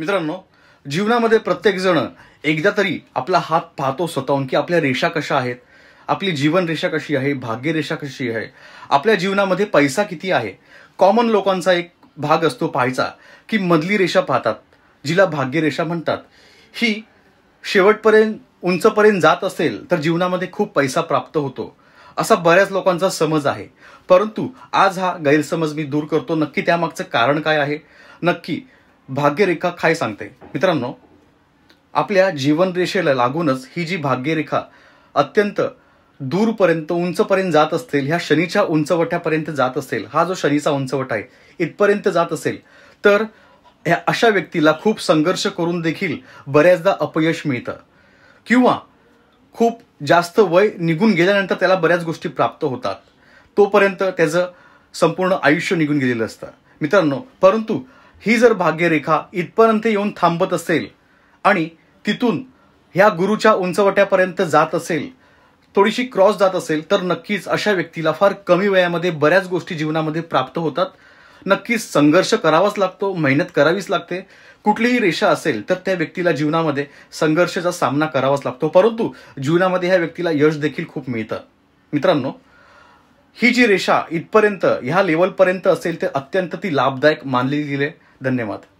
मित्रांनो जीवनामध्ये प्रत्येकजण एकदा तरी आपला हात पाहतो स्वतःहून की आपल्या रेषा कशा आहेत आपली जीवन रेषा कशी आहे भाग्यरेषा कशी आहे आपल्या जीवनामध्ये पैसा किती आहे कॉमन लोकांचा एक भाग असतो पाहायचा की मधली रेषा पाहतात जिला भाग्यरेषा म्हणतात ही शेवटपर्यंत उंचपर्यंत जात असेल तर जीवनामध्ये खूप पैसा प्राप्त होतो असा बऱ्याच लोकांचा समज आहे परंतु आज हा गैरसमज मी दूर करतो नक्की त्यामागचं कारण काय आहे नक्की भाग्यरेखा काय सांगते मित्रांनो आपल्या जीवनरेषेला लागूनच ही जी भाग्यरेखा अत्यंत दूरपर्यंत उंचपर्यंत जात असेल ह्या शनीच्या उंचवट्यापर्यंत जात असेल हा जो शनीचा उंचवट आहे इथपर्यंत जात असेल तर ह्या अशा व्यक्तीला खूप संघर्ष करून देखील बऱ्याचदा अपयश मिळतं किंवा खूप जास्त वय निघून गेल्यानंतर त्याला बऱ्याच गोष्टी प्राप्त होतात तोपर्यंत त्याचं संपूर्ण आयुष्य निघून गेलेलं असतं मित्रांनो परंतु ही जर भाग्यरेखा इथपर्यंत येऊन थांबत असेल आणि तिथून ह्या गुरुच्या उंचवट्यापर्यंत जात असेल थोडीशी क्रॉस जात असेल तर नक्कीच अशा व्यक्तीला फार कमी वयामध्ये बऱ्याच गोष्टी जीवनामध्ये प्राप्त होतात नक्कीच संघर्ष करावाच लागतो मेहनत करावीच लागते कुठलीही रेषा असेल तर त्या व्यक्तीला जीवनामध्ये संघर्षाचा सामना करावाच लागतो परंतु जीवनामध्ये ह्या व्यक्तीला यश देखील खूप मिळतं मित्रांनो ही जी रेषा इथपर्यंत ह्या लेवलपर्यंत असेल ते अत्यंत ती लाभदायक मानली गेली आहे धन्यवाद